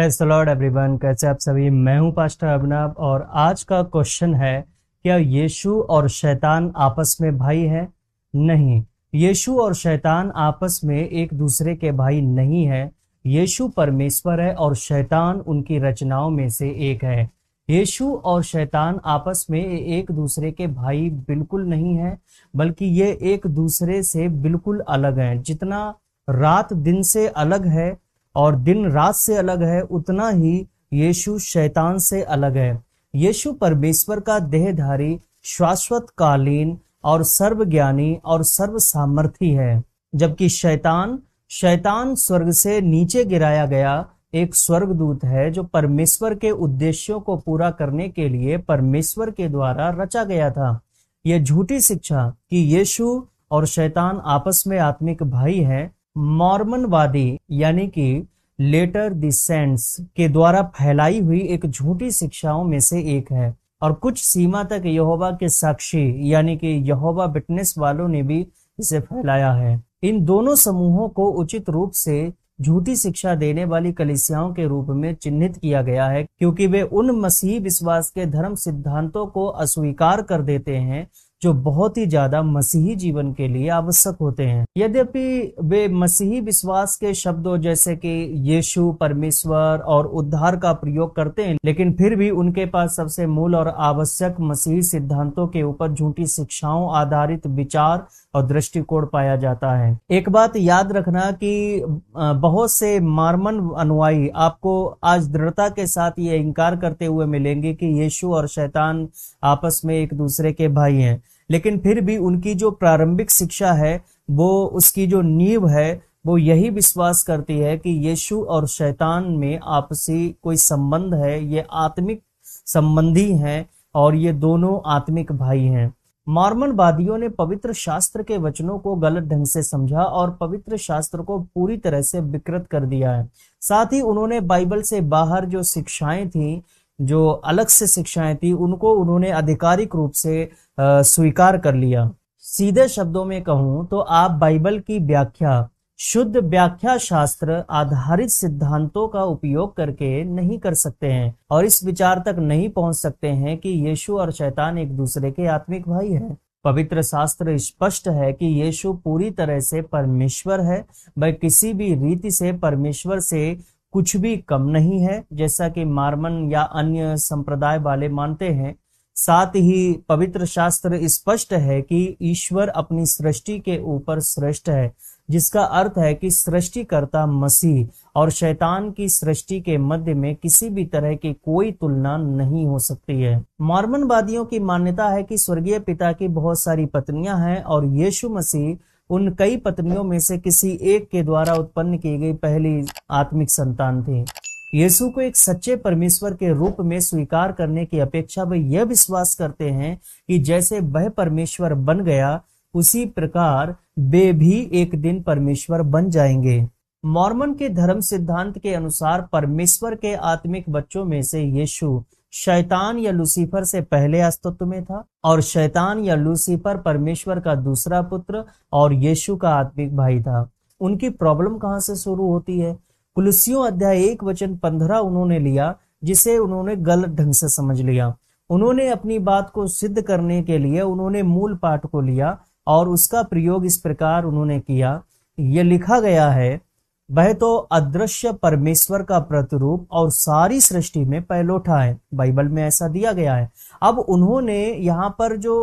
Press the Lord everyone कैसे आप सभी मैं हूं पास्टर अभिनव और आज का क्वेश्चन है क्या यीशु और शैतान आपस में भाई है नहीं यीशु और शैतान आपस में एक दूसरे के भाई नहीं है यीशु परमेश्वर है और शैतान उनकी रचनाओं में से एक है यीशु और शैतान आपस में एक दूसरे के भाई बिल्कुल नहीं है बल्कि ये एक दूसरे से बिल्कुल अलग हैं जितना रात दिन से अलग है और दिन रात से अलग है उतना ही यीशु शैतान से अलग है यीशु परमेश्वर का देहधारी शाश्वत कालीन और सर्वज्ञानी और सर्व सामर्थी है जबकि शैतान शैतान स्वर्ग से नीचे गिराया गया एक स्वर्गदूत है जो परमेश्वर के उद्देश्यों को पूरा करने के लिए परमेश्वर के द्वारा रचा गया था यह झूठी शिक्षा कि यीशु और शैतान आपस में आत्मिक भाई हैं मॉर्मनवादी यानी कि लेटर सेंट्स के द्वारा फैलाई हुई एक झूठी शिक्षाओं में से एक है और कुछ सीमा तक यहोवा के साक्षी यानी कि यहोवा विटनेस वालों ने भी इसे फैलाया है इन दोनों समूहों को उचित रूप से झूठी शिक्षा देने वाली कलिसियाओं के रूप में चिन्हित किया गया है क्योंकि वे उन मसीह विश्वास के धर्म सिद्धांतों को अस्वीकार कर देते हैं जो बहुत ही ज्यादा मसीही जीवन के लिए आवश्यक होते हैं यद्यपि वे मसीही विश्वास के शब्दों जैसे कि यीशु परमेश्वर और उद्धार का प्रयोग करते हैं लेकिन फिर भी उनके पास सबसे मूल और आवश्यक मसीही सिद्धांतों के ऊपर झूठी शिक्षाओं आधारित विचार और दृष्टिकोण पाया जाता है एक बात याद रखना कि बहुत से मार्मन अनुयायी आपको आज दृढ़ता के साथ ये इनकार करते हुए मिलेंगे कि यीशु और शैतान आपस में एक दूसरे के भाई हैं लेकिन फिर भी उनकी जो प्रारंभिक शिक्षा है वो उसकी जो नींव है वो यही विश्वास करती है कि यीशु और शैतान में आपसी कोई संबंध है ये आत्मिक संबंधी हैं और ये दोनों आत्मिक भाई हैं मार्मन वादियों ने पवित्र शास्त्र के वचनों को गलत ढंग से समझा और पवित्र शास्त्र को पूरी तरह से विकृत कर दिया है साथ ही उन्होंने बाइबल से बाहर जो शिक्षाएं थीं जो अलग से शिक्षाएं थी उनको उन्होंने आधिकारिक रूप से स्वीकार कर लिया सीधे शब्दों में कहूं तो आप बाइबल की व्याख्या शुद्ध व्याख्या शास्त्र आधारित सिद्धांतों का उपयोग करके नहीं कर सकते हैं और इस विचार तक नहीं पहुंच सकते हैं कि यीशु और शैतान एक दूसरे के आत्मिक भाई हैं पवित्र शास्त्र स्पष्ट है कि यीशु पूरी तरह से परमेश्वर है वह किसी भी रीति से परमेश्वर से कुछ भी कम नहीं है जैसा कि मार्मन या अन्य संप्रदाय वाले मानते हैं साथ ही पवित्र शास्त्र स्पष्ट है कि ईश्वर अपनी सृष्टि के ऊपर श्रेष्ठ है जिसका अर्थ है कि सृष्टिकर्ता मसीह और शैतान की सृष्टि के मध्य में किसी भी तरह की कोई तुलना नहीं हो सकती है वादियों की मान्यता है कि स्वर्गीय पिता की बहुत सारी पत्नियां हैं और यीशु मसीह उन कई पत्नियों में से किसी एक के द्वारा उत्पन्न की गई पहली आत्मिक संतान थी यीशु को एक सच्चे परमेश्वर के रूप में स्वीकार करने की अपेक्षा वे यह विश्वास करते हैं कि जैसे वह परमेश्वर बन गया उसी प्रकार वे भी एक दिन परमेश्वर बन जाएंगे मॉर्मन के धर्म सिद्धांत के अनुसार परमेश्वर के आत्मिक बच्चों में से यीशु शैतान या लूसीफर से पहले अस्तित्व में था और शैतान या लूसीफर परमेश्वर का दूसरा पुत्र और यीशु का आत्मिक भाई था उनकी प्रॉब्लम कहाँ से शुरू होती है कुलसियों अध्याय एक वचन पंद्रह उन्होंने लिया जिसे उन्होंने गलत ढंग से समझ लिया उन्होंने अपनी बात को सिद्ध करने के लिए उन्होंने मूल पाठ को लिया और उसका प्रयोग इस प्रकार उन्होंने किया यह लिखा गया है वह तो अदृश्य परमेश्वर का प्रतिरूप और सारी सृष्टि में पैलोठा है बाइबल में ऐसा दिया गया है अब उन्होंने यहाँ पर जो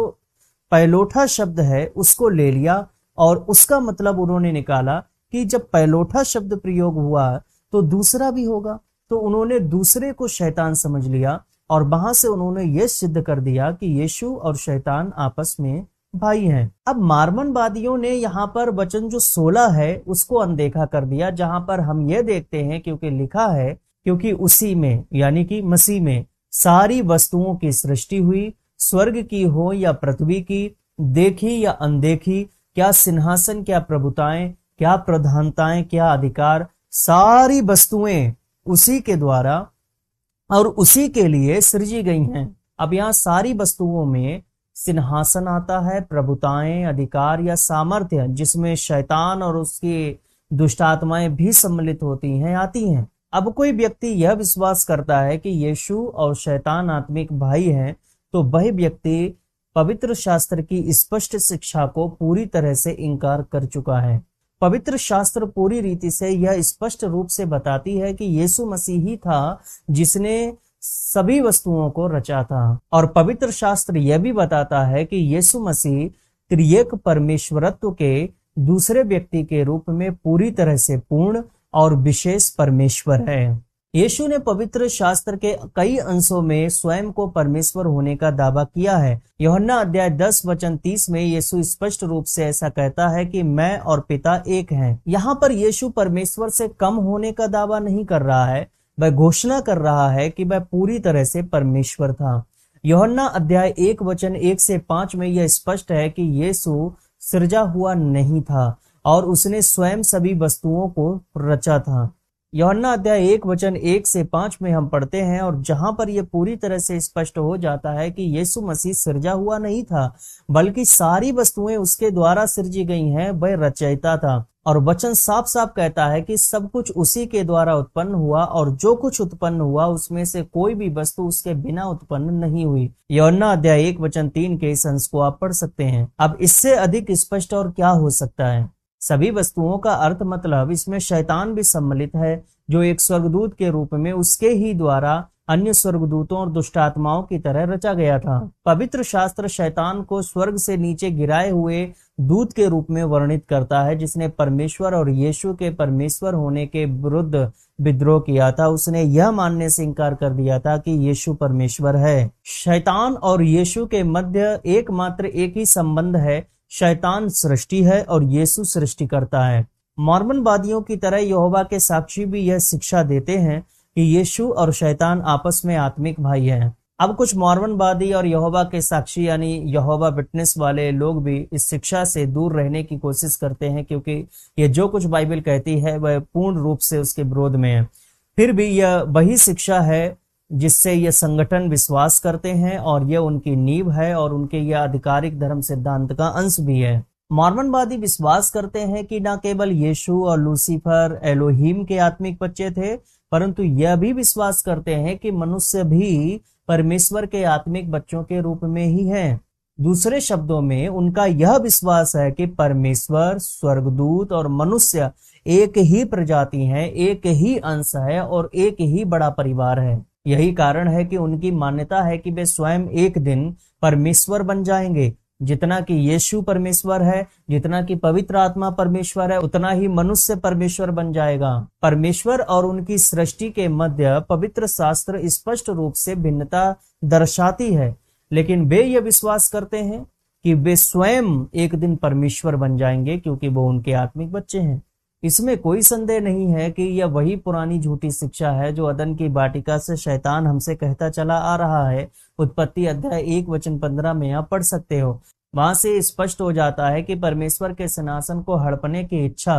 पैलोठा शब्द है उसको ले लिया और उसका मतलब उन्होंने निकाला कि जब पैलोठा शब्द प्रयोग हुआ तो दूसरा भी होगा तो उन्होंने दूसरे को शैतान समझ लिया और वहां से उन्होंने ये सिद्ध कर दिया कि यीशु और शैतान आपस में भाई हैं अब मार्मनवादियों ने यहाँ पर वचन जो 16 है उसको अनदेखा कर दिया जहां पर हम ये देखते हैं क्योंकि लिखा है क्योंकि उसी में यानी कि मसीह में सारी वस्तुओं की सृष्टि हुई स्वर्ग की हो या पृथ्वी की देखी या अनदेखी क्या सिंहासन क्या प्रभुताएं क्या प्रधानताएं क्या अधिकार सारी वस्तुएं उसी के द्वारा और उसी के लिए सृजी गई हैं अब यहाँ सारी वस्तुओं में सिंहासन आता है प्रभुताएं अधिकार या सामर्थ्य जिसमें शैतान और उसकी दुष्टात्माएं भी सम्मिलित होती हैं आती हैं अब कोई व्यक्ति यह विश्वास करता है कि यीशु और शैतान आत्मिक भाई हैं तो वह व्यक्ति पवित्र शास्त्र की स्पष्ट शिक्षा को पूरी तरह से इनकार कर चुका है पवित्र शास्त्र पूरी रीति से यह स्पष्ट रूप से बताती है कि यीशु मसीही था जिसने सभी वस्तुओं को रचा था और पवित्र शास्त्र यह भी बताता है कि यीशु मसीह त्रिएक परमेश्वरत्व के दूसरे व्यक्ति के रूप में पूरी तरह से पूर्ण और विशेष परमेश्वर है यीशु ने पवित्र शास्त्र के कई अंशों में स्वयं को परमेश्वर होने का दावा किया है योहन्ना अध्याय 10 वचन 30 में यीशु स्पष्ट रूप से ऐसा कहता है कि मैं और पिता एक हैं। यहाँ पर यीशु परमेश्वर से कम होने का दावा नहीं कर रहा है वह घोषणा कर रहा है कि वह पूरी तरह से परमेश्वर था योहन्ना अध्याय एक वचन एक से पांच में यह स्पष्ट है कि येसु सृजा हुआ नहीं था और उसने स्वयं सभी वस्तुओं को रचा था योहन्ना अध्याय एक वचन एक से पांच में हम पढ़ते हैं और जहां पर यह पूरी तरह से स्पष्ट हो जाता है कि यीशु मसीह सिरजा हुआ नहीं था बल्कि सारी वस्तुएं उसके द्वारा सिरजी गई हैं वह रचयिता था और वचन साफ साफ कहता है कि सब कुछ उसी के द्वारा उत्पन्न हुआ और जो कुछ उत्पन्न हुआ उसमें से कोई भी वस्तु उसके बिना उत्पन्न नहीं हुई यौना अध्याय एक वचन तीन के इस अंश को आप पढ़ सकते हैं अब इससे अधिक स्पष्ट और क्या हो सकता है सभी वस्तुओं का अर्थ मतलब इसमें शैतान भी सम्मिलित है जो एक स्वर्गदूत के रूप में उसके ही द्वारा अन्य स्वर्गदूतों और दुष्टात्माओं की तरह रचा गया था पवित्र शास्त्र शैतान को स्वर्ग से नीचे गिराए हुए दूत के रूप में वर्णित करता है जिसने परमेश्वर और यीशु के परमेश्वर होने के विरुद्ध विद्रोह किया था उसने यह मानने से इनकार कर दिया था कि यीशु परमेश्वर है शैतान और यीशु के मध्य एकमात्र एक ही संबंध है शैतान सृष्टि है और यीशु सृष्टि करता है वादियों की तरह यहोवा के साक्षी भी यह शिक्षा देते हैं कि यीशु और शैतान आपस में आत्मिक भाई हैं अब कुछ वादी और यहोवा के साक्षी यानी यहोवा विटनेस वाले लोग भी इस शिक्षा से दूर रहने की कोशिश करते हैं क्योंकि ये जो कुछ बाइबल कहती है वह पूर्ण रूप से उसके विरोध में है फिर भी यह वही शिक्षा है जिससे ये संगठन विश्वास करते हैं और ये उनकी नींव है और उनके ये आधिकारिक धर्म सिद्धांत का अंश भी है मॉर्मनवादी विश्वास करते हैं कि न केवल यीशु और लूसीफर एलोहिम के आत्मिक बच्चे थे परंतु यह भी विश्वास करते हैं कि मनुष्य भी परमेश्वर के आत्मिक बच्चों के रूप में ही है दूसरे शब्दों में उनका यह विश्वास है कि परमेश्वर स्वर्गदूत और मनुष्य एक ही प्रजाति है एक ही अंश है और एक ही बड़ा परिवार है यही कारण है कि उनकी मान्यता है कि वे स्वयं एक दिन परमेश्वर बन जाएंगे जितना कि यीशु परमेश्वर है जितना कि पवित्र आत्मा परमेश्वर है उतना ही मनुष्य परमेश्वर बन जाएगा परमेश्वर और उनकी सृष्टि के मध्य पवित्र शास्त्र स्पष्ट रूप से भिन्नता दर्शाती है लेकिन वे यह विश्वास करते हैं कि वे स्वयं एक दिन परमेश्वर बन जाएंगे क्योंकि वो उनके आत्मिक बच्चे हैं इसमें कोई संदेह नहीं है कि यह वही पुरानी झूठी शिक्षा है जो अदन की वाटिका से शैतान हमसे कहता चला आ रहा है उत्पत्ति अध्याय एक वचन पंद्रह में आप पढ़ सकते हो वहां से स्पष्ट हो जाता है कि परमेश्वर के सिंहासन को हड़पने की इच्छा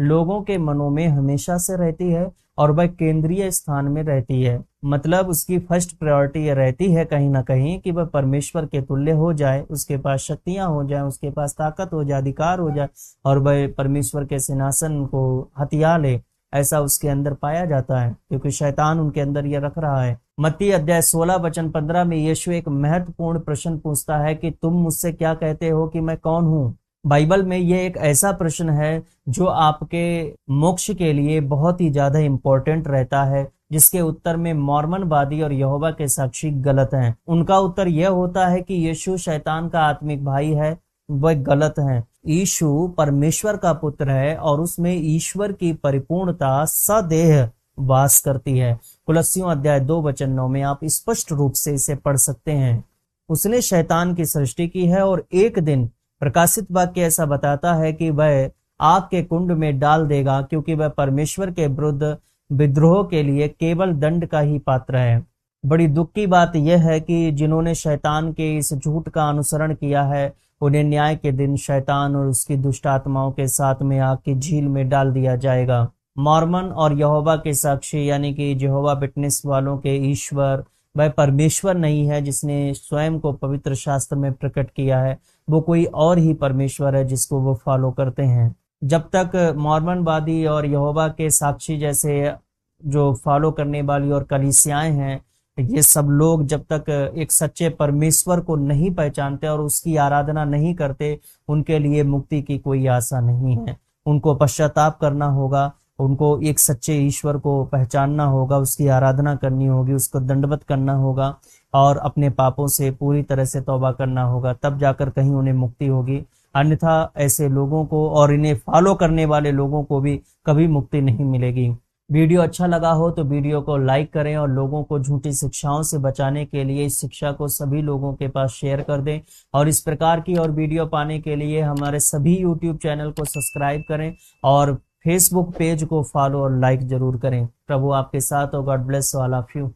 लोगों के मनों में हमेशा से रहती है और वह केंद्रीय स्थान में रहती है मतलब उसकी फर्स्ट प्रायोरिटी यह रहती है कहीं ना कहीं कि वह परमेश्वर के तुल्य हो जाए उसके पास शक्तियां हो जाए उसके पास ताकत हो जाए अधिकार हो जाए और वह परमेश्वर के सिंहासन को हथिया ले ऐसा उसके अंदर पाया जाता है क्योंकि शैतान उनके अंदर यह रख रहा है मत्ती अध्याय 16 वचन 15 में यीशु एक महत्वपूर्ण प्रश्न पूछता है कि तुम मुझसे क्या कहते हो कि मैं कौन हूं बाइबल में यह एक ऐसा प्रश्न है जो आपके मोक्ष के लिए बहुत ही ज्यादा इंपॉर्टेंट रहता है जिसके उत्तर में मॉर्मन वादी और यहोवा के साक्षी गलत हैं उनका उत्तर यह होता है कि यीशु शैतान का आत्मिक भाई है वह गलत है यीशु परमेश्वर का पुत्र है और उसमें ईश्वर की परिपूर्णता सदेह वास करती है कुलसियों अध्याय दो वचन नौ में आप स्पष्ट रूप से इसे पढ़ सकते हैं उसने शैतान की सृष्टि की है और एक दिन प्रकाशित वाक्य ऐसा बताता है कि वह आग के कुंड में डाल देगा क्योंकि वह परमेश्वर के विरुद्ध विद्रोह के लिए केवल दंड का ही पात्र है बड़ी दुख की बात यह है कि जिन्होंने शैतान के इस झूठ का अनुसरण किया है उन्हें न्याय के दिन शैतान और उसकी दुष्ट आत्माओं के साथ में आग की झील में डाल दिया जाएगा मॉर्मन और यहोवा के साक्षी यानी कि यहोवा विटनेस वालों के ईश्वर वह परमेश्वर नहीं है जिसने स्वयं को पवित्र शास्त्र में प्रकट किया है वो कोई और ही परमेश्वर है जिसको वो फॉलो करते हैं जब तक मॉर्मनवादी और यहोवा के साक्षी जैसे जो फॉलो करने वाली और कलिसियाएं हैं ये सब लोग जब तक एक सच्चे परमेश्वर को नहीं पहचानते और उसकी आराधना नहीं करते उनके लिए मुक्ति की कोई आशा नहीं है उनको पश्चाताप करना होगा उनको एक सच्चे ईश्वर को पहचानना होगा उसकी आराधना करनी होगी उसको दंडवत करना होगा और अपने पापों से पूरी तरह से तौबा करना होगा तब जाकर कहीं उन्हें मुक्ति होगी अन्यथा ऐसे लोगों को और इन्हें फॉलो करने वाले लोगों को भी कभी मुक्ति नहीं मिलेगी वीडियो अच्छा लगा हो तो वीडियो को लाइक करें और लोगों को झूठी शिक्षाओं से बचाने के लिए इस शिक्षा को सभी लोगों के पास शेयर कर दें और इस प्रकार की और वीडियो पाने के लिए हमारे सभी यूट्यूब चैनल को सब्सक्राइब करें और फेसबुक पेज को फॉलो और लाइक जरूर करें प्रभु आपके साथ हो गॉड ब्लेस वाला फ्यू